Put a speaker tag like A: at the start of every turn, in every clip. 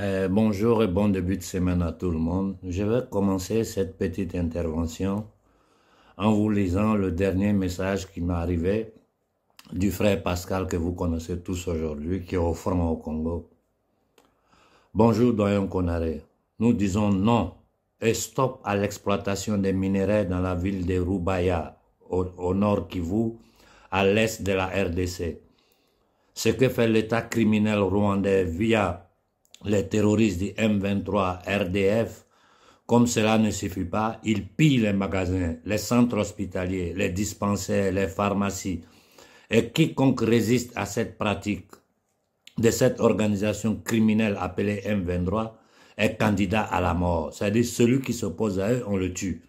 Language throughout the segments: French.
A: Euh, bonjour et bon début de semaine à tout le monde. Je vais commencer cette petite intervention en vous lisant le dernier message qui m'est arrivé du frère Pascal que vous connaissez tous aujourd'hui, qui est au front au Congo. Bonjour doyen Konaré. Nous disons non et stop à l'exploitation des minerais dans la ville de Rubaya, au, au nord Kivu, à l'est de la RDC. Ce que fait l'État criminel rwandais via les terroristes du M23 RDF, comme cela ne suffit pas, ils pillent les magasins, les centres hospitaliers, les dispensaires, les pharmacies. Et quiconque résiste à cette pratique de cette organisation criminelle appelée M23 est candidat à la mort. C'est-à-dire celui qui s'oppose à eux, on le tue.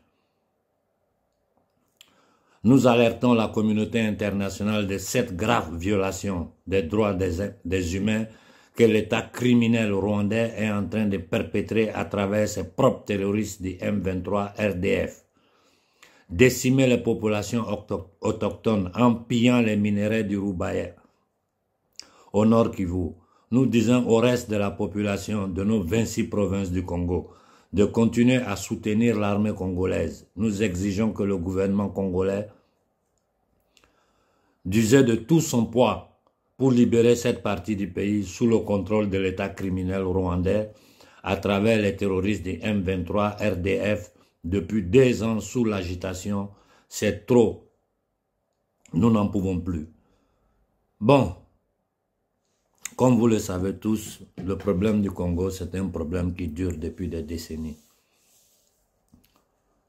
A: Nous alertons la communauté internationale de cette grave violation des droits des, des humains que l'État criminel rwandais est en train de perpétrer à travers ses propres terroristes du M23 RDF. Décimer les populations autochtones en pillant les minerais du Roubaï. au nord Kivu. Nous disons au reste de la population de nos 26 provinces du Congo de continuer à soutenir l'armée congolaise. Nous exigeons que le gouvernement congolais d'user de tout son poids pour libérer cette partie du pays sous le contrôle de l'État criminel rwandais à travers les terroristes des M23 RDF depuis des ans sous l'agitation, c'est trop. Nous n'en pouvons plus. Bon, comme vous le savez tous, le problème du Congo, c'est un problème qui dure depuis des décennies.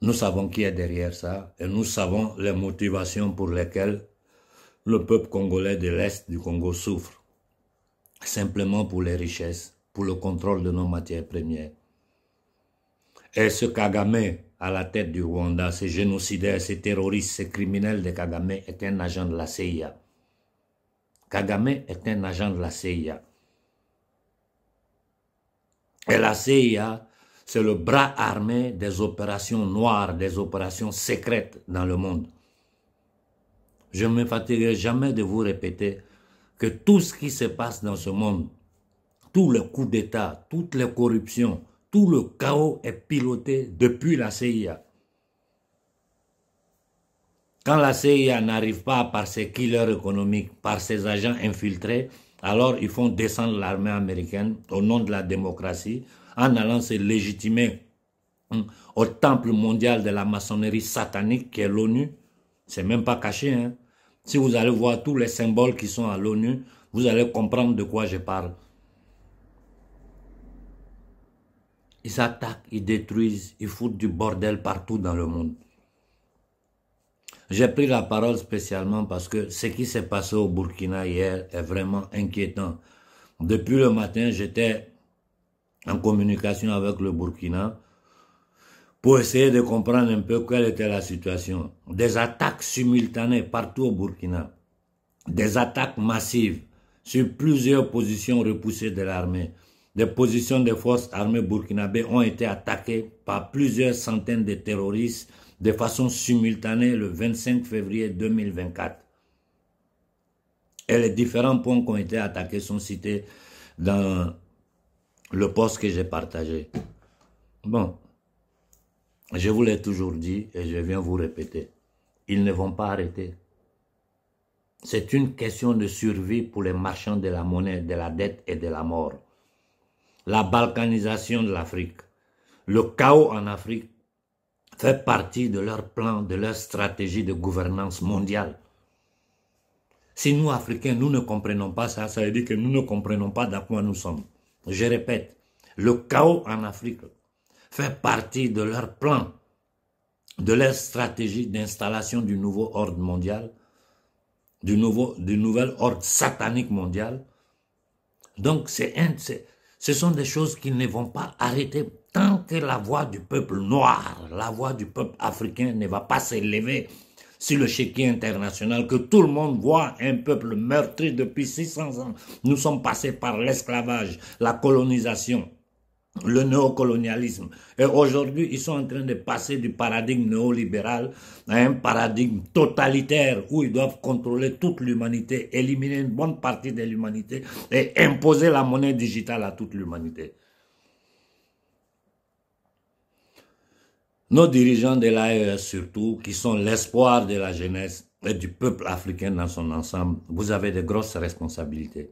A: Nous savons qui est derrière ça et nous savons les motivations pour lesquelles le peuple congolais de l'Est du Congo souffre, simplement pour les richesses, pour le contrôle de nos matières premières. Et ce Kagame à la tête du Rwanda, ces génocidaires, ces terroristes, ce criminel de Kagame est un agent de la CIA. Kagame est un agent de la CIA. Et la CIA, c'est le bras armé des opérations noires, des opérations secrètes dans le monde. Je ne me fatiguerai jamais de vous répéter que tout ce qui se passe dans ce monde, tous les coups d'État, toutes les corruptions, tout le chaos est piloté depuis la CIA. Quand la CIA n'arrive pas par ses killers économiques, par ses agents infiltrés, alors ils font descendre l'armée américaine au nom de la démocratie en allant se légitimer hein, au temple mondial de la maçonnerie satanique qui est l'ONU. C'est même pas caché. Hein? Si vous allez voir tous les symboles qui sont à l'ONU, vous allez comprendre de quoi je parle. Ils attaquent, ils détruisent, ils foutent du bordel partout dans le monde. J'ai pris la parole spécialement parce que ce qui s'est passé au Burkina hier est vraiment inquiétant. Depuis le matin, j'étais en communication avec le Burkina pour essayer de comprendre un peu quelle était la situation. Des attaques simultanées partout au Burkina, des attaques massives sur plusieurs positions repoussées de l'armée. Des positions des forces armées burkinabées ont été attaquées par plusieurs centaines de terroristes de façon simultanée le 25 février 2024. Et les différents points qui ont été attaqués sont cités dans le poste que j'ai partagé. Bon, je vous l'ai toujours dit et je viens vous répéter, ils ne vont pas arrêter. C'est une question de survie pour les marchands de la monnaie, de la dette et de la mort. La balkanisation de l'Afrique, le chaos en Afrique fait partie de leur plan, de leur stratégie de gouvernance mondiale. Si nous, Africains, nous ne comprenons pas ça, ça veut dire que nous ne comprenons pas d'à quoi nous sommes. Je répète, le chaos en Afrique fait partie de leur plan, de leur stratégie d'installation du nouveau ordre mondial, du, nouveau, nouvel ordre satanique mondial. Donc, c'est, ce sont des choses qui ne vont pas arrêter tant que la voix du peuple noir, la voix du peuple africain ne va pas s'élever sur le chéquier international, que tout le monde voit un peuple meurtri depuis 600 ans. Nous sommes passés par l'esclavage, la colonisation, le néocolonialisme. Et aujourd'hui, ils sont en train de passer du paradigme néolibéral à un paradigme totalitaire où ils doivent contrôler toute l'humanité, éliminer une bonne partie de l'humanité et imposer la monnaie digitale à toute l'humanité. Nos dirigeants de l'AES surtout, qui sont l'espoir de la jeunesse et du peuple africain dans son ensemble, vous avez de grosses responsabilités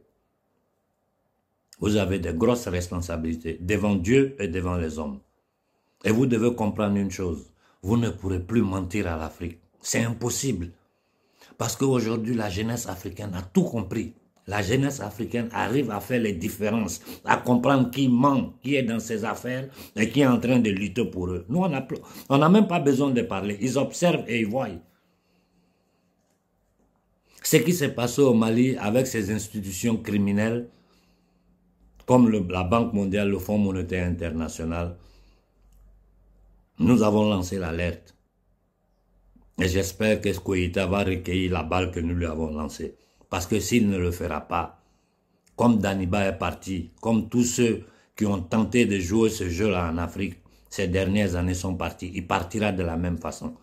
A: vous avez de grosses responsabilités devant Dieu et devant les hommes. Et vous devez comprendre une chose, vous ne pourrez plus mentir à l'Afrique. C'est impossible. Parce qu'aujourd'hui, la jeunesse africaine a tout compris. La jeunesse africaine arrive à faire les différences, à comprendre qui ment, qui est dans ses affaires et qui est en train de lutter pour eux. Nous, on n'a même pas besoin de parler. Ils observent et ils voient. Ce qui s'est passé au Mali avec ces institutions criminelles, comme la Banque mondiale, le Fonds monétaire international, nous avons lancé l'alerte. Et j'espère que Skoïta va recueillir la balle que nous lui avons lancée. Parce que s'il ne le fera pas, comme Daniba est parti, comme tous ceux qui ont tenté de jouer ce jeu-là en Afrique ces dernières années sont partis, il partira de la même façon.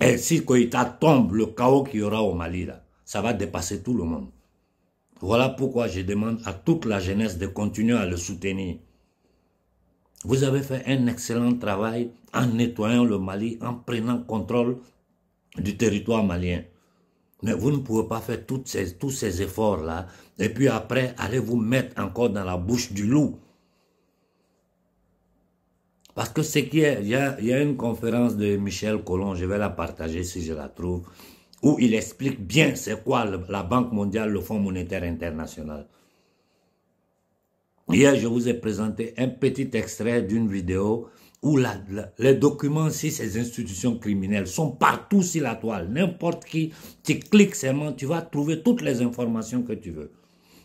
A: Et si Koïta tombe, le chaos qu'il y aura au Mali, ça va dépasser tout le monde. Voilà pourquoi je demande à toute la jeunesse de continuer à le soutenir. Vous avez fait un excellent travail en nettoyant le Mali, en prenant contrôle du territoire malien. Mais vous ne pouvez pas faire tous ces efforts-là et puis après allez vous mettre encore dans la bouche du loup. Parce que ce qui est, il y, a, il y a une conférence de Michel Colomb, je vais la partager si je la trouve où il explique bien c'est quoi la Banque mondiale, le Fonds monétaire international. Hier, je vous ai présenté un petit extrait d'une vidéo où les documents sur ces institutions criminelles sont partout sur la toile. N'importe qui, tu cliques seulement, tu vas trouver toutes les informations que tu veux.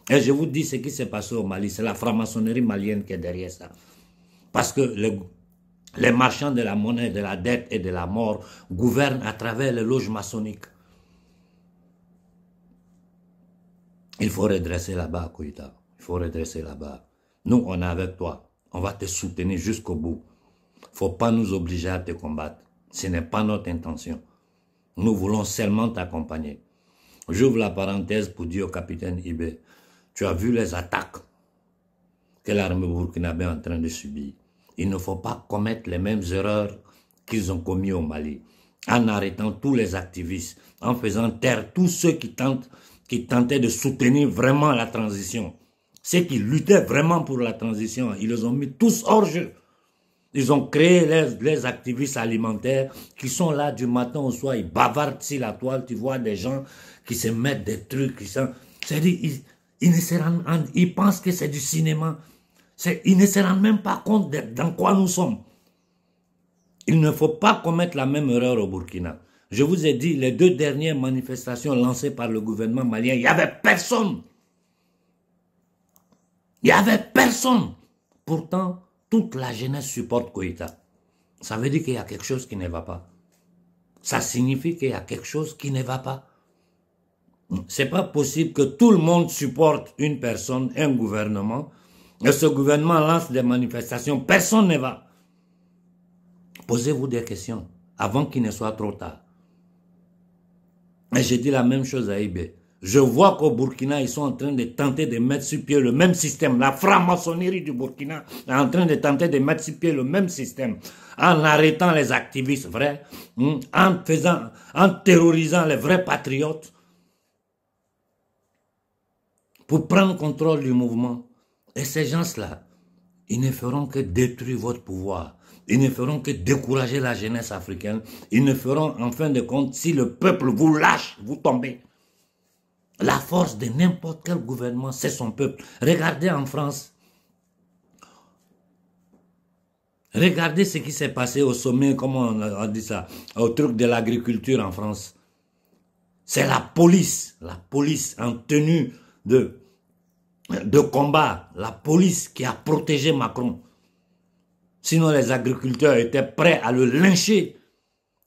A: Et je vous dis ce qui s'est passé au Mali. C'est la franc-maçonnerie malienne qui est derrière ça. Parce que les marchands de la monnaie, de la dette et de la mort gouvernent à travers les loges maçonniques. Il faut redresser la barre, Koïta. Il faut redresser la barre. Nous, on est avec toi. On va te soutenir jusqu'au bout. Il ne Faut pas nous obliger à te combattre. Ce n'est pas notre intention. Nous voulons seulement t'accompagner. J'ouvre la parenthèse pour dire au capitaine Ibé, tu as vu les attaques que l'armée burkinabé est en train de subir. Il ne faut pas commettre les mêmes erreurs qu'ils ont commises au Mali, en arrêtant tous les activistes, en faisant taire tous ceux qui tentent qui tentaient de soutenir vraiment la transition, ceux qui luttaient vraiment pour la transition, ils les ont mis tous hors jeu. Ils ont créé les, activistes alimentaires qui sont là du matin au soir, ils bavardent sur la toile, tu vois des gens qui se mettent des trucs, qui sont... cest ils, ils pensent que c'est du cinéma. Ils ne se rendent même pas compte dans quoi nous sommes. Il ne faut pas commettre la même erreur au Burkina. Je vous ai dit, les deux dernières manifestations lancées par le gouvernement malien, il n'y avait personne. Il n'y avait personne. Pourtant, toute la jeunesse supporte Koïta. Ça veut dire qu'il y a quelque chose qui ne va pas. Ça signifie qu'il y a quelque chose qui ne va pas. C'est pas possible que tout le monde supporte une personne, un gouvernement, et ce gouvernement lance des manifestations. Personne ne va. Posez-vous des questions avant qu'il ne soit trop tard. Et j'ai dit la même chose à Ibé. Je vois qu'au Burkina, ils sont en train de tenter de mettre sur pied le même système. La franc-maçonnerie du Burkina est en train de tenter de mettre sur pied le même système. En arrêtant les activistes vrais, hein, en faisant, en terrorisant les vrais patriotes, pour prendre contrôle du mouvement. Et ces gens-là, ils ne feront que détruire votre pouvoir. Ils ne feront que décourager la jeunesse africaine. Ils ne feront, en fin de compte, si le peuple vous lâche, vous tombez. La force de n'importe quel gouvernement, c'est son peuple. Regardez en France. Regardez ce qui s'est passé au sommet, comment on a dit ça, au truc de l'agriculture en France. C'est la police, la police en tenue de, de combat, la police qui a protégé Macron. Sinon, les agriculteurs étaient prêts à le lyncher,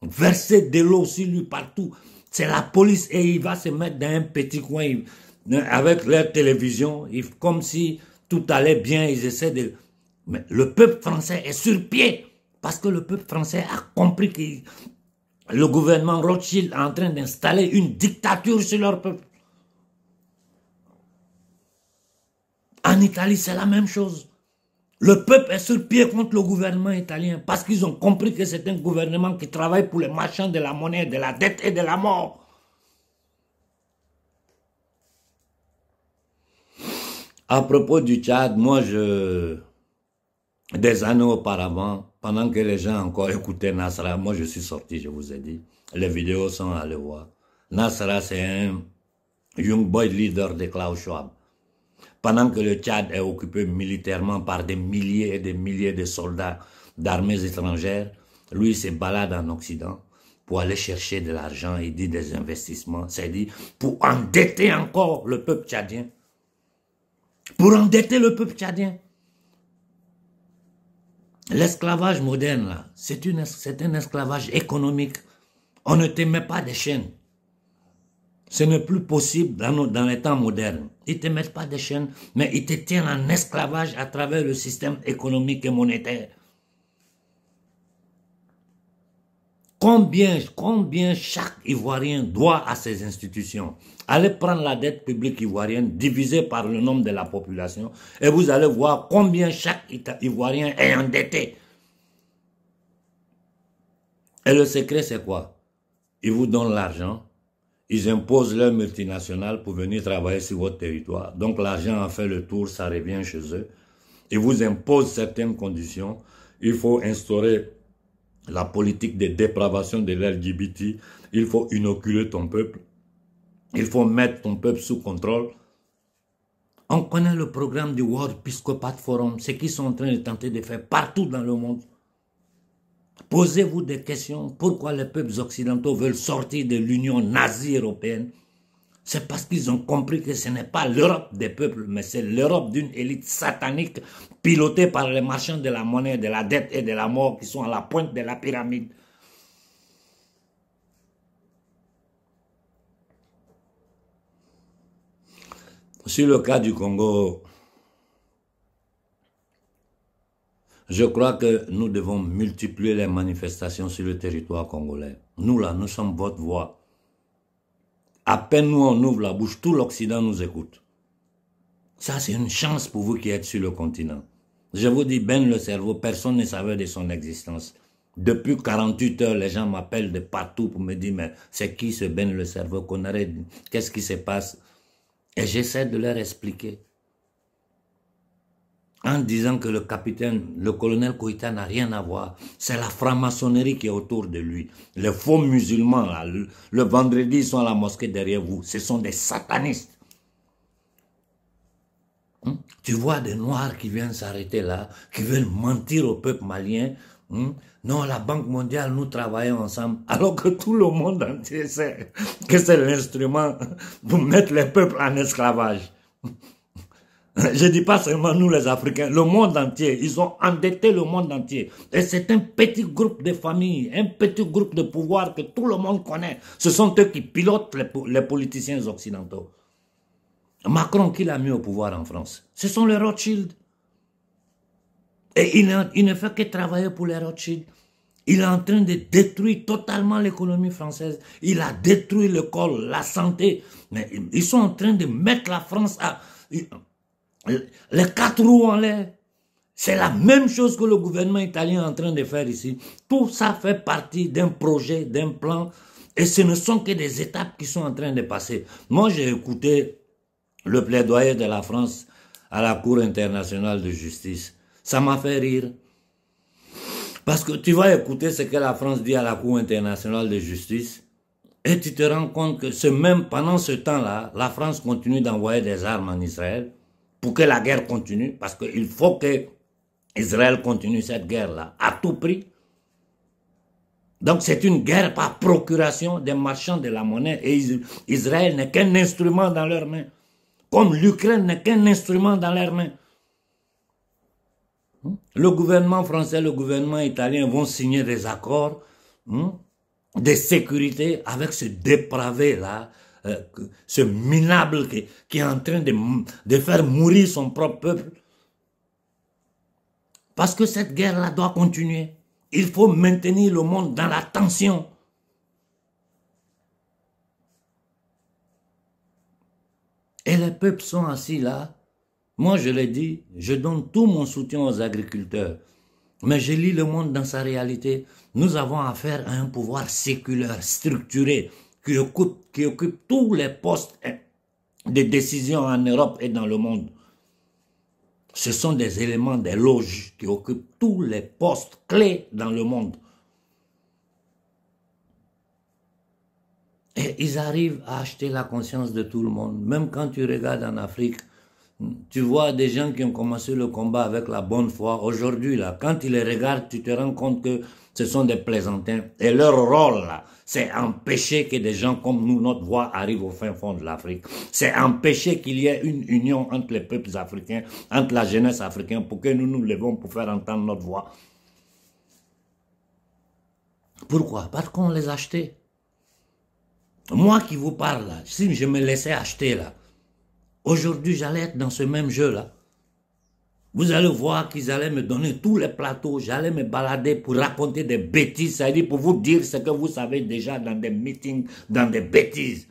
A: verser de l'eau sur lui partout. C'est la police et il va se mettre dans un petit coin avec leur télévision, comme si tout allait bien, ils essaient de... Mais le peuple français est sur pied parce que le peuple français a compris que le gouvernement Rothschild est en train d'installer une dictature sur leur peuple. En Italie, c'est la même chose. Le peuple est sur pied contre le gouvernement italien parce qu'ils ont compris que c'est un gouvernement qui travaille pour les marchands de la monnaie, de la dette et de la mort. À propos du Tchad, moi, je, des années auparavant, pendant que les gens encore écoutaient Nasra, moi je suis sorti, je vous ai dit, les vidéos sont à le voir. Nasra, c'est un young boy leader de Klaus Schwab pendant que le Tchad est occupé militairement par des milliers et des milliers de soldats d'armées étrangères, lui se balade en Occident pour aller chercher de l'argent et dit des investissements, c'est-à-dire pour endetter encore le peuple tchadien. Pour endetter le peuple tchadien. L'esclavage moderne, là, c'est un esclavage économique. On ne te met pas des chaînes. Ce n'est plus possible dans, dans les temps modernes. Ils ne te mettent pas des chaînes, mais ils te tiennent en esclavage à travers le système économique et monétaire. Combien, combien chaque Ivoirien doit à ces institutions Allez prendre la dette publique ivoirienne divisée par le nombre de la population et vous allez voir combien chaque Ivoirien est endetté. Et le secret, c'est quoi Ils vous donnent l'argent ils imposent leur multinationales pour venir travailler sur votre territoire. Donc l'argent a fait le tour, ça revient chez eux. Ils vous imposent certaines conditions. Il faut instaurer la politique de dépravation de l'LGBT. Il faut inoculer ton peuple. Il faut mettre ton peuple sous contrôle. On connaît le programme du World Piscopat Forum, ce qu'ils sont en train de tenter de faire partout dans le monde. Posez-vous des questions. Pourquoi les peuples occidentaux veulent sortir de l'Union nazie européenne C'est parce qu'ils ont compris que ce n'est pas l'Europe des peuples, mais c'est l'Europe d'une élite satanique pilotée par les marchands de la monnaie, de la dette et de la mort qui sont à la pointe de la pyramide. Sur le cas du Congo, Je crois que nous devons multiplier les manifestations sur le territoire congolais. Nous, là, nous sommes votre voix. À peine nous, on ouvre la bouche, tout l'Occident nous écoute. Ça, c'est une chance pour vous qui êtes sur le continent. Je vous dis, ben le cerveau, personne ne savait de son existence. Depuis 48 heures, les gens m'appellent de partout pour me dire, mais c'est qui ce ben le cerveau qu'on arrête Qu'est-ce qui se passe Et j'essaie de leur expliquer en disant que le capitaine, le colonel Koïta n'a rien à voir. C'est la franc-maçonnerie qui est autour de lui. Les faux musulmans, le vendredi, ils sont à la mosquée derrière vous. Ce sont des satanistes. Hein? Tu vois des noirs qui viennent s'arrêter là, qui veulent mentir au peuple malien. Hein? Non, la Banque mondiale, nous travaillons ensemble, alors que tout le monde entier sait que c'est l'instrument pour mettre les peuples en esclavage. Je ne dis pas seulement nous les Africains, le monde entier, ils ont endetté le monde entier. Et c'est un petit groupe de familles, un petit groupe de pouvoir que tout le monde connaît. Ce sont eux qui pilotent les, politiciens occidentaux. Macron, qui l'a mis au pouvoir en France Ce sont les Rothschild. Et il, ne fait que travailler pour les Rothschild. Il est en train de détruire totalement l'économie française. Il a détruit l'école, la santé. Mais ils sont en train de mettre la France à les quatre roues en l'air. C'est la même chose que le gouvernement italien est en train de faire ici. Tout ça fait partie d'un projet, d'un plan. Et ce ne sont que des étapes qui sont en train de passer. Moi, j'ai écouté le plaidoyer de la France à la Cour internationale de justice. Ça m'a fait rire. Parce que tu vas écouter ce que la France dit à la Cour internationale de justice et tu te rends compte que ce même pendant ce temps-là, la France continue d'envoyer des armes en Israël pour que la guerre continue, parce qu'il faut que Israël continue cette guerre-là, à tout prix. Donc c'est une guerre par procuration des marchands de la monnaie, et Israël n'est qu'un instrument dans leurs mains, comme l'Ukraine n'est qu'un instrument dans leurs mains. Hmm? Le gouvernement français, le gouvernement italien vont signer des accords hmm, de sécurité avec ce dépravé-là, euh, ce minable qui, est en train de, de faire mourir son propre peuple. Parce que cette guerre-là doit continuer. Il faut maintenir le monde dans la tension. Et les peuples sont assis là. Moi, je l'ai dit, je donne tout mon soutien aux agriculteurs. Mais je lis le monde dans sa réalité. Nous avons affaire à un pouvoir séculaire, structuré, qui occupent tous les postes hein, de décision en Europe et dans le monde. Ce sont des éléments, des loges qui occupent tous les postes clés dans le monde. Et ils arrivent à acheter la conscience de tout le monde. Même quand tu regardes en Afrique, tu vois des gens qui ont commencé le combat avec la bonne foi aujourd'hui, là, quand tu les regardes, tu te rends compte que ce sont des plaisantins. Et leur rôle, c'est empêcher que des gens comme nous, notre voix, arrivent au fin fond de l'Afrique. C'est empêcher qu'il y ait une union entre les peuples africains, entre la jeunesse africaine, pour que nous nous levons pour faire entendre notre voix. Pourquoi Parce qu'on les achetait Moi qui vous parle, si je me laissais acheter là, Aujourd'hui, j'allais être dans ce même jeu-là. Vous allez voir qu'ils allaient me donner tous les plateaux, j'allais me balader pour raconter des bêtises, c'est-à-dire pour vous dire ce que vous savez déjà dans des meetings, dans des bêtises.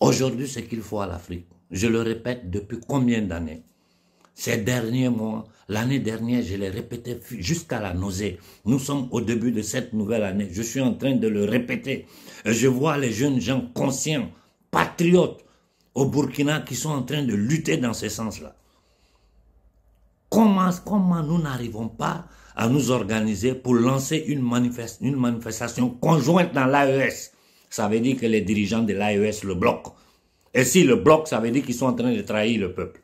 A: Aujourd'hui, ce qu'il faut à l'Afrique, je le répète depuis combien d'années Ces derniers mois, l'année dernière, je l'ai répété jusqu'à la nausée. Nous sommes au début de cette nouvelle année. Je suis en train de le répéter. je vois les jeunes gens conscients patriotes au Burkina qui sont en train de lutter dans ce sens-là. Comment, comment nous n'arrivons pas à nous organiser pour lancer une, une manifestation conjointe dans l'AES Ça veut dire que les dirigeants de l'AES le bloquent. Et si le bloquent, ça veut dire qu'ils sont en train de trahir le peuple.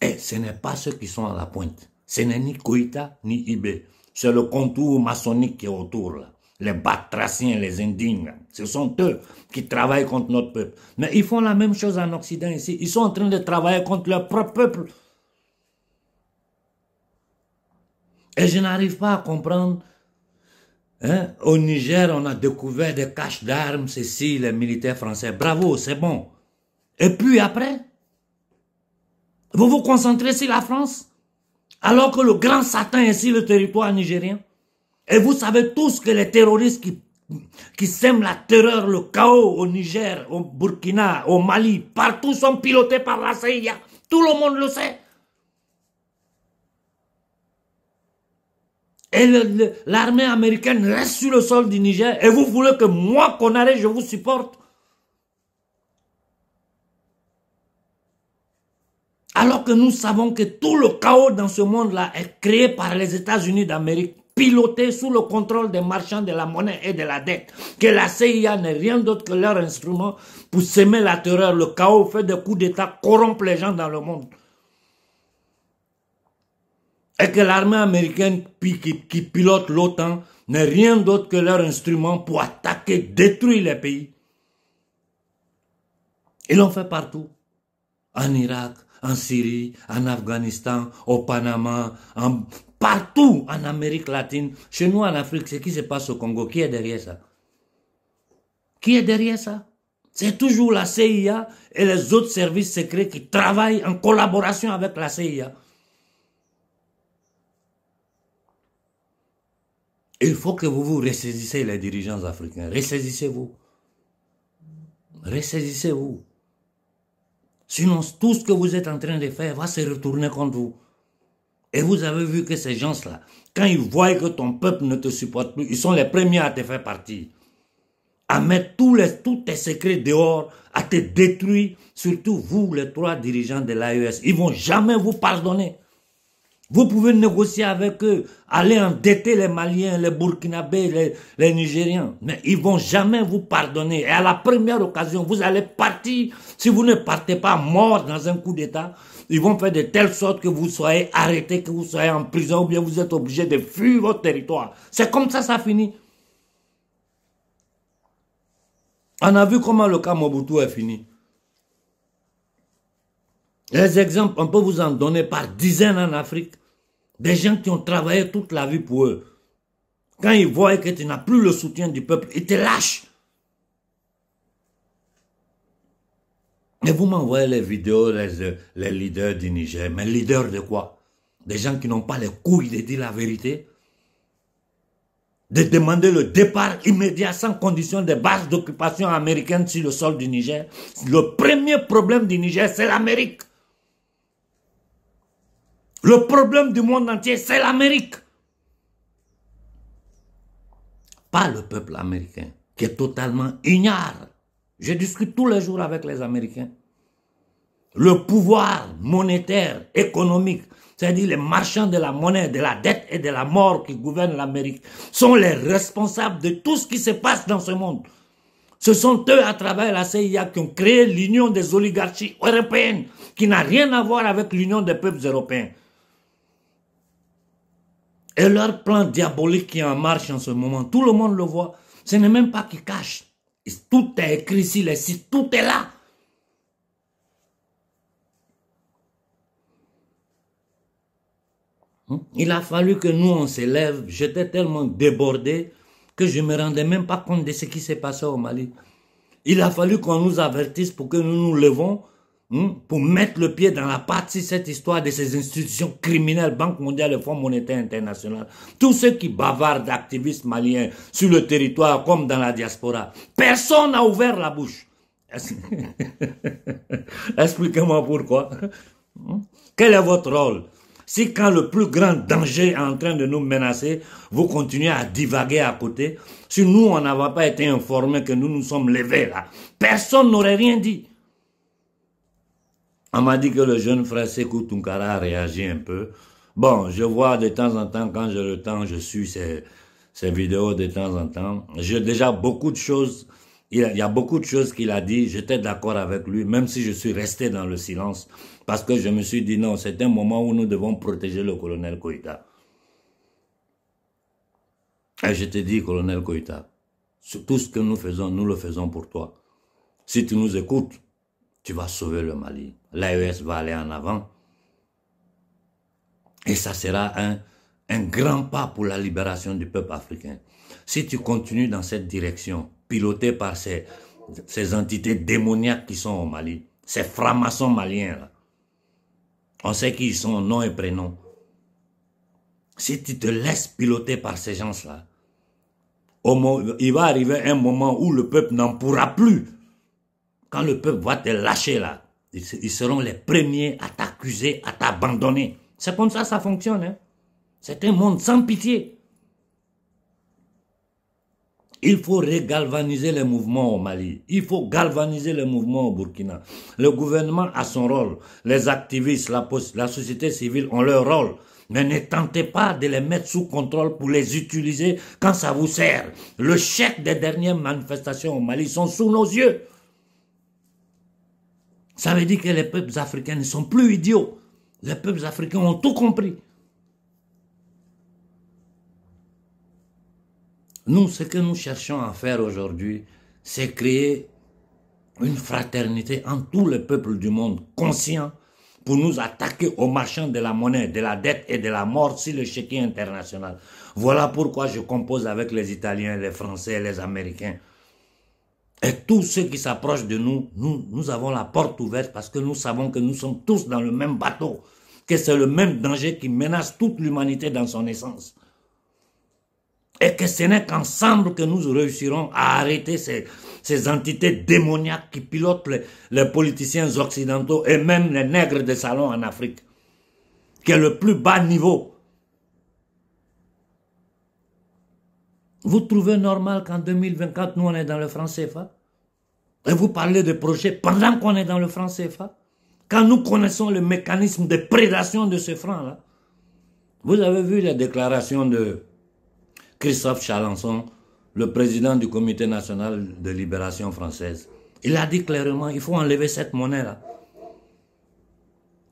A: Et eh, ce n'est pas ceux qui sont à la pointe. Ce n'est ni Koïta ni Ibe. C'est le contour maçonnique qui est autour là les batraciens, les indignes. Ce sont eux qui travaillent contre notre peuple. Mais ils font la même chose en Occident ici. Ils sont en train de travailler contre leur propre peuple. Et je n'arrive pas à comprendre. Hein, au Niger, on a découvert des caches d'armes, ceci, les militaires français. Bravo, c'est bon. Et puis après, vous vous concentrez sur la France, alors que le grand Satan est sur le territoire nigérien. Et vous savez tous que les terroristes qui, qui sèment la terreur, le chaos au Niger, au Burkina, au Mali, partout sont pilotés par la CIA. Tout le monde le sait. Et l'armée américaine reste sur le sol du Niger. Et vous voulez que moi, qu'on je vous supporte. Alors que nous savons que tout le chaos dans ce monde-là est créé par les États-Unis d'Amérique pilotés sous le contrôle des marchands de la monnaie et de la dette, que la CIA n'est rien d'autre que leur instrument pour semer la terreur, le chaos, faire des coups d'État, corrompre les gens dans le monde. Et que l'armée américaine qui, qui pilote l'OTAN n'est rien d'autre que leur instrument pour attaquer, détruire les pays. Ils l'ont fait partout. En Irak, en Syrie, en Afghanistan, au Panama, en partout en Amérique latine, chez nous en Afrique, ce qui se passe au Congo, qui est derrière ça Qui est derrière ça C'est toujours la CIA et les autres services secrets qui travaillent en collaboration avec la CIA. Il faut que vous vous ressaisissez les dirigeants africains. Ressaisissez-vous. Ressaisissez-vous. Sinon, tout ce que vous êtes en train de faire va se retourner contre vous. Et vous avez vu que ces gens-là, quand ils voient que ton peuple ne te supporte plus, ils sont les premiers à te faire partie, à mettre tous, les, tes secrets dehors, à te détruire, surtout vous, les trois dirigeants de l'AES. Ils vont jamais vous pardonner. Vous pouvez négocier avec eux, aller endetter les Maliens, les Burkinabés, les, les, Nigériens, mais ils vont jamais vous pardonner. Et à la première occasion, vous allez partir. Si vous ne partez pas mort dans un coup d'État, ils vont faire de telle sorte que vous soyez arrêté, que vous soyez en prison, ou bien vous êtes obligé de fuir votre territoire. C'est comme ça, ça finit. On a vu comment le cas Mobutu est fini. Les exemples, on peut vous en donner par dizaines en Afrique. Des gens qui ont travaillé toute la vie pour eux. Quand ils voient que tu n'as plus le soutien du peuple, ils te lâchent. Et vous m'envoyez les vidéos, euh, les, leaders du Niger. Mais leaders de quoi Des gens qui n'ont pas les couilles de dire la vérité De demander le départ immédiat sans condition des bases d'occupation américaines sur le sol du Niger Le premier problème du Niger, c'est l'Amérique. Le problème du monde entier, c'est l'Amérique. Pas le peuple américain, qui est totalement ignare. Je discute tous les jours avec les Américains. Le pouvoir monétaire, économique, c'est-à-dire les marchands de la monnaie, de la dette et de la mort qui gouvernent l'Amérique, sont les responsables de tout ce qui se passe dans ce monde. Ce sont eux, à travers la CIA, qui ont créé l'union des oligarchies européennes, qui n'a rien à voir avec l'union des peuples européens. Et leur plan diabolique qui est en marche en ce moment, tout le monde le voit. Ce n'est même pas qu'ils cachent. Tout est écrit ici, les sites, tout est là. Hein? Il a fallu que nous, on s'élève. J'étais tellement débordé que je ne me rendais même pas compte de ce qui s'est passé au Mali. Il a fallu qu'on nous avertisse pour que nous nous levons Hmm? pour mettre le pied dans la partie cette histoire de ces institutions criminelles, Banque mondiale et Fonds monétaire international. Tous ceux qui bavardent d'activistes maliens sur le territoire comme dans la diaspora, personne n'a ouvert la bouche. Expliquez-moi pourquoi. Hmm? Quel est votre rôle si quand le plus grand danger est en train de nous menacer, vous continuez à divaguer à côté, si nous, on n'avait pas été informés que nous nous sommes levés là, personne n'aurait rien dit. On m'a dit que le jeune frère Sekou Tunkara réagit un peu. Bon, je vois de temps en temps, quand j'ai le temps, je suis ces, ces vidéos de temps en temps. J'ai déjà beaucoup de choses, il y a beaucoup de choses qu'il a dit, j'étais d'accord avec lui, même si je suis resté dans le silence, parce que je me suis dit non, c'est un moment où nous devons protéger le colonel Koïta. Et je te dis, colonel Koïta, tout ce que nous faisons, nous le faisons pour toi. Si tu nous écoutes, tu vas sauver le Mali l'AES va aller en avant. Et ça sera un, grand pas pour la libération du peuple africain. Si tu continues dans cette direction, piloté par ces, ces entités démoniaques qui sont au Mali, ces francs-maçons maliens, là, on sait qui ils sont, nom et prénom. Si tu te laisses piloter par ces gens-là, il va arriver un moment où le peuple n'en pourra plus. Quand le peuple va te lâcher là, ils seront les premiers à t'accuser, à t'abandonner. C'est comme ça ça fonctionne. Hein. C'est un monde sans pitié. Il faut régalvaniser les mouvements au Mali. Il faut galvaniser les mouvements au Burkina. Le gouvernement a son rôle. Les activistes, la, la société civile ont leur rôle. Mais ne tentez pas de les mettre sous contrôle pour les utiliser quand ça vous sert. Le chèque des dernières manifestations au Mali sont sous nos yeux. Ça veut dire que les peuples africains ne sont plus idiots. Les peuples africains ont tout compris. Nous, ce que nous cherchons à faire aujourd'hui, c'est créer une fraternité en tous les peuples du monde conscients pour nous attaquer aux marchands de la monnaie, de la dette et de la mort sur le chéquier international. Voilà pourquoi je compose avec les Italiens, les Français, les Américains et tous ceux qui s'approchent de nous, nous, avons la porte ouverte parce que nous savons que nous sommes tous dans le même bateau, que c'est le même danger qui menace toute l'humanité dans son essence. Et que ce n'est qu'ensemble que nous réussirons à arrêter ces, entités démoniaques qui pilotent les, les, politiciens occidentaux et même les nègres des salons en Afrique, qui est le plus bas niveau Vous trouvez normal qu'en 2024, nous, on est dans le franc CFA Et vous parlez de projets pendant qu'on est dans le franc CFA Quand nous connaissons le mécanisme de prédation de ce franc-là, vous avez vu la déclaration de Christophe Chalençon, le président du Comité national de libération française. Il a dit clairement, il faut enlever cette monnaie-là.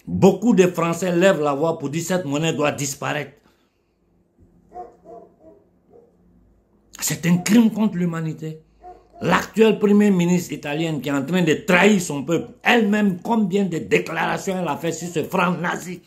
A: Beaucoup de Français lèvent la voix pour dire que cette monnaie doit disparaître. C'est un crime contre l'humanité. L'actuelle première ministre italienne qui est en train de trahir son peuple, elle-même, combien de déclarations elle a fait sur ce franc nazi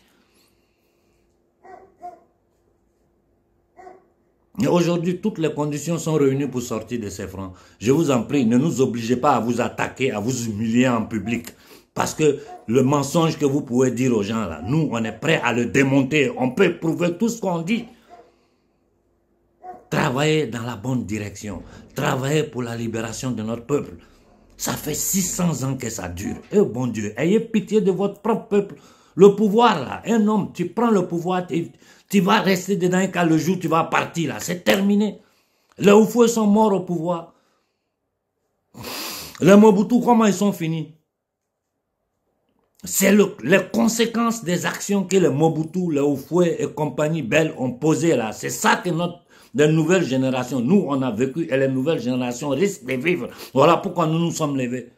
A: Et aujourd'hui, toutes les conditions sont réunies pour sortir de ces francs. Je vous en prie, ne nous obligez pas à vous attaquer, à vous humilier en public. Parce que le mensonge que vous pouvez dire aux gens là, nous, on est prêts à le démonter. On peut prouver tout ce qu'on dit travailler dans la bonne direction, travailler pour la libération de notre peuple. Ça fait 600 ans que ça dure. Eh bon Dieu, ayez pitié de votre propre peuple. Le pouvoir, là, un homme, tu prends le pouvoir, tu, vas rester dedans car le jour tu vas partir, là, c'est terminé. Les Oufoués sont morts au pouvoir. Les Mobutu, comment ils sont finis C'est les conséquences des actions que les Mobutu, les Oufoués et compagnie belle ont posées là. C'est ça que notre des nouvelles générations. Nous, on a vécu et les nouvelles générations risquent de vivre. Voilà pourquoi nous nous sommes levés.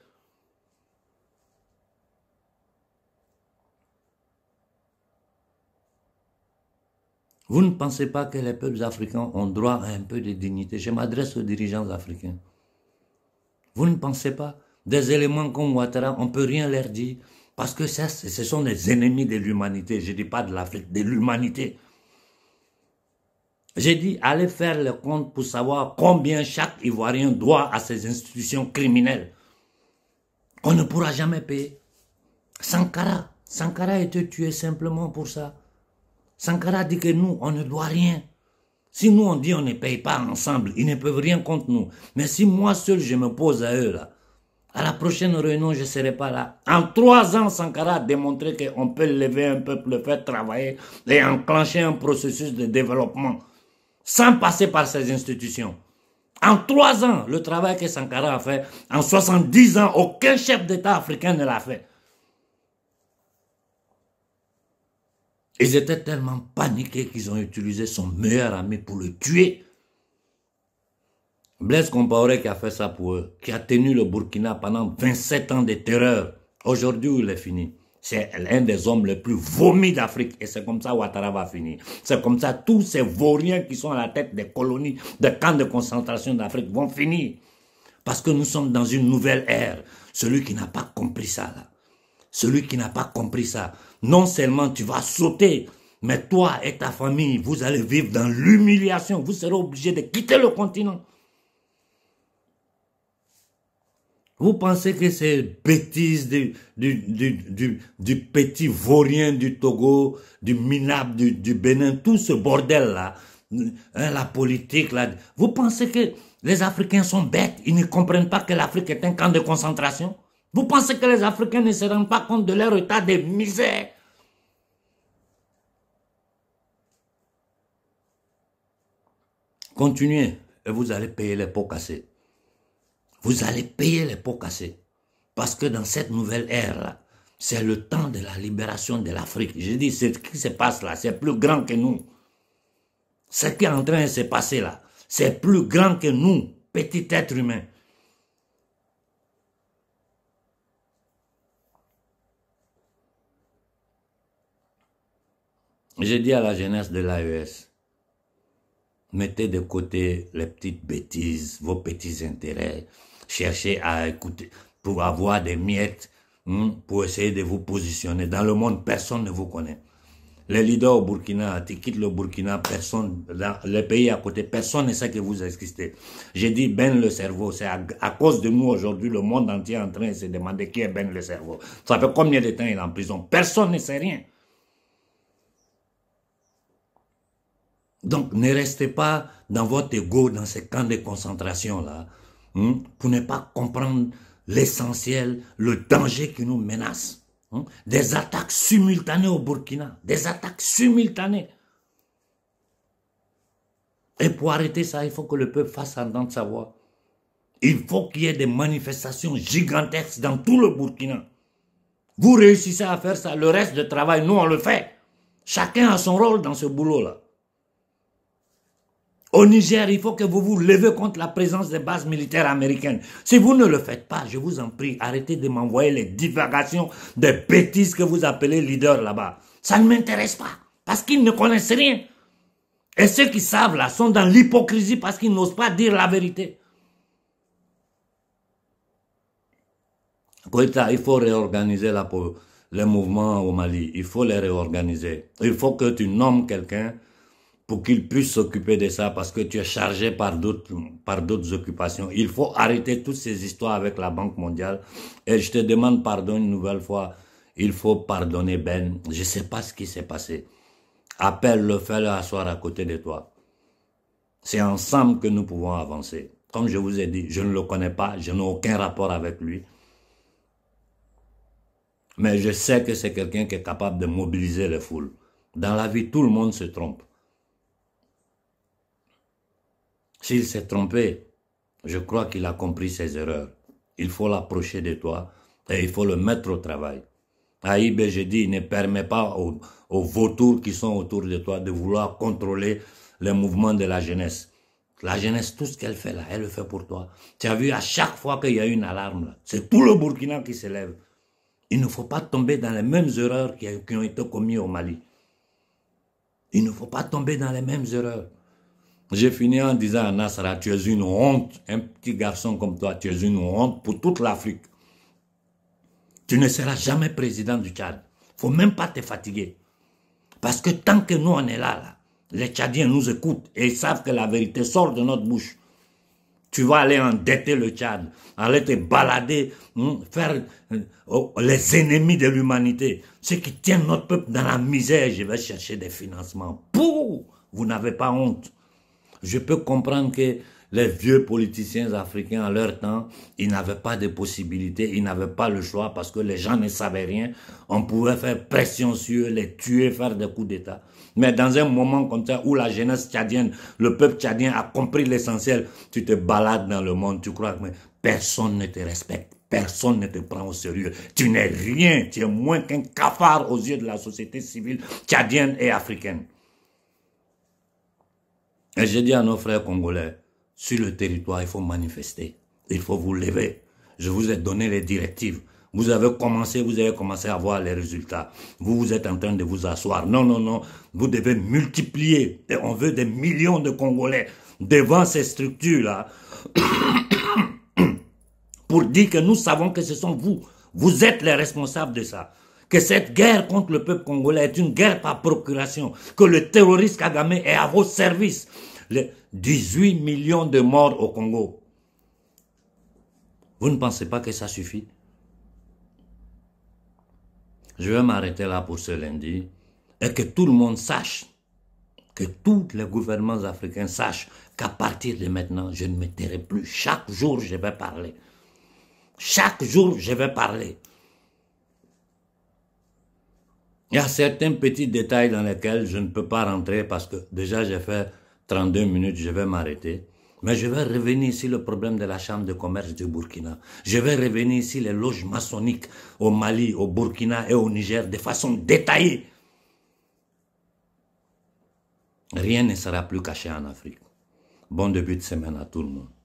A: Vous ne pensez pas que les peuples africains ont droit à un peu de dignité Je m'adresse aux dirigeants africains. Vous ne pensez pas Des éléments comme Ouattara, on ne peut rien leur dire. Parce que ce sont des ennemis de l'humanité. Je ne dis pas de l'Afrique, de l'humanité. J'ai dit, allez faire le compte pour savoir combien chaque Ivoirien doit à ces institutions criminelles. On ne pourra jamais payer. Sankara, Sankara a été tué simplement pour ça. Sankara dit que nous, on ne doit rien. Si nous, on dit on ne paye pas ensemble, ils ne peuvent rien contre nous. Mais si moi seul, je me pose à eux, là, à la prochaine réunion, je ne serai pas là. En trois ans, Sankara a démontré qu'on peut lever un peuple, le faire travailler et enclencher un processus de développement sans passer par ces institutions. En trois ans, le travail que Sankara a fait, en 70 ans, aucun chef d'État africain ne l'a fait. Ils étaient tellement paniqués qu'ils ont utilisé son meilleur ami pour le tuer. Blaise Compaoré qui a fait ça pour eux, qui a tenu le Burkina pendant 27 ans de terreur. Aujourd'hui, il est fini. C'est l'un des hommes les plus vomis d'Afrique. Et c'est comme ça Ouattara va finir. C'est comme ça tous ces vauriens qui sont à la tête des colonies, des camps de concentration d'Afrique vont finir. Parce que nous sommes dans une nouvelle ère. Celui qui n'a pas compris ça, là. Celui qui n'a pas compris ça. Non seulement tu vas sauter, mais toi et ta famille, vous allez vivre dans l'humiliation. Vous serez obligés de quitter le continent. Vous pensez que ces bêtises du, petit vaurien du Togo, du minable du, Bénin, tout ce bordel-là, hein, la politique, là, vous pensez que les Africains sont bêtes, ils ne comprennent pas que l'Afrique est un camp de concentration Vous pensez que les Africains ne se rendent pas compte de leur état de misère Continuez et vous allez payer les pots cassés. Vous allez payer les pots cassés. Parce que dans cette nouvelle ère-là, c'est le temps de la libération de l'Afrique. Je dis, ce qui se passe là, c'est plus grand que nous. Ce qui est en train de se passer là, c'est plus grand que nous, petits êtres humains. Je dis à la jeunesse de l'AES, mettez de côté les petites bêtises, vos petits intérêts, chercher à écouter, pour avoir des miettes, hein, pour essayer de vous positionner. Dans le monde, personne ne vous connaît. Les leaders au Burkina, tu quittes le Burkina, personne, le pays à côté, personne ne sait que vous existez. J'ai dit Ben le cerveau, c'est à, à, cause de nous aujourd'hui, le monde entier est en train de se demander qui est Ben le cerveau. Ça fait combien de temps il est en prison Personne ne sait rien. Donc ne restez pas dans votre ego, dans ces camps de concentration-là. Hmm? pour ne pas comprendre l'essentiel, le danger qui nous menace. Hmm? des attaques simultanées au Burkina, des attaques simultanées. Et pour arrêter ça, il faut que le peuple fasse entendre sa voix. Il faut qu'il y ait des manifestations gigantesques dans tout le Burkina. Vous réussissez à faire ça, le reste du travail, nous on le fait. Chacun a son rôle dans ce boulot-là. Au Niger, il faut que vous vous levez contre la présence des bases militaires américaines. Si vous ne le faites pas, je vous en prie, arrêtez de m'envoyer les divagations des bêtises que vous appelez leaders là-bas. Ça ne m'intéresse pas, parce qu'ils ne connaissent rien. Et ceux qui savent là sont dans l'hypocrisie parce qu'ils n'osent pas dire la vérité. il faut réorganiser les mouvements au Mali. Il faut les réorganiser. Il faut que tu nommes quelqu'un pour qu'il puisse s'occuper de ça parce que tu es chargé par d'autres occupations. Il faut arrêter toutes ces histoires avec la Banque mondiale et je te demande pardon une nouvelle fois. Il faut pardonner Ben. Je ne sais pas ce qui s'est passé. Appelle-le, fais-le asseoir à côté de toi. C'est ensemble que nous pouvons avancer. Comme je vous ai dit, je ne le connais pas, je n'ai aucun rapport avec lui. Mais je sais que c'est quelqu'un qui est capable de mobiliser les foules. Dans la vie, tout le monde se trompe. S'il s'est trompé, je crois qu'il a compris ses erreurs. Il faut l'approcher de toi et il faut le mettre au travail. Aïb, je dis, ne permet pas aux, vautours qui sont autour de toi de vouloir contrôler les mouvements de la jeunesse. La jeunesse, tout ce qu'elle fait là, elle le fait pour toi. Tu as vu à chaque fois qu'il y a une alarme c'est tout le Burkina qui s'élève. Il ne faut pas tomber dans les mêmes erreurs qui ont été commises au Mali. Il ne faut pas tomber dans les mêmes erreurs. J'ai fini en disant à Nassara, ah, tu es une honte, un petit garçon comme toi, tu es une honte pour toute l'Afrique. Tu ne seras jamais président du Tchad. faut même pas te fatiguer. Parce que tant que nous, on est là, là les Tchadiens nous écoutent et ils savent que la vérité sort de notre bouche. Tu vas aller endetter le Tchad, aller te balader, hmm, faire euh, oh, les ennemis de l'humanité, ceux qui tiennent notre peuple dans la misère. Je vais chercher des financements. vous n'avez pas honte. Je peux comprendre que les vieux politiciens africains, à leur temps, ils n'avaient pas de possibilités, ils n'avaient pas le choix parce que les gens ne savaient rien. On pouvait faire pression sur eux, les tuer, faire des coups d'État. Mais dans un moment comme ça, où la jeunesse tchadienne, le peuple tchadien a compris l'essentiel, tu te balades dans le monde, tu crois que personne ne te respecte. Personne ne te prend au sérieux. Tu n'es rien, tu es moins qu'un cafard aux yeux de la société civile tchadienne et africaine. Mais j'ai dit à nos frères congolais, sur le territoire, il faut manifester. Il faut vous lever. Je vous ai donné les directives. Vous avez commencé, vous avez commencé à voir les résultats. Vous, vous êtes en train de vous asseoir. Non, non, non. Vous devez multiplier. Et on veut des millions de Congolais devant ces structures-là pour dire que nous savons que ce sont vous. Vous êtes les responsables de ça. Que cette guerre contre le peuple congolais est une guerre par procuration. Que le terroriste Kagame est à vos services les 18 millions de morts au Congo. Vous ne pensez pas que ça suffit Je vais m'arrêter là pour ce lundi et que tout le monde sache, que tous les gouvernements africains sachent qu'à partir de maintenant, je ne me tairai plus. Chaque jour, je vais parler. Chaque jour, je vais parler. Il y a certains petits détails dans lesquels je ne peux pas rentrer parce que déjà j'ai fait 32 minutes, je vais m'arrêter. Mais je vais revenir sur le problème de la chambre de commerce du Burkina. Je vais revenir sur les loges maçonniques au Mali, au Burkina et au Niger de façon détaillée. Rien ne sera plus caché en Afrique. Bon début de semaine à tout le monde.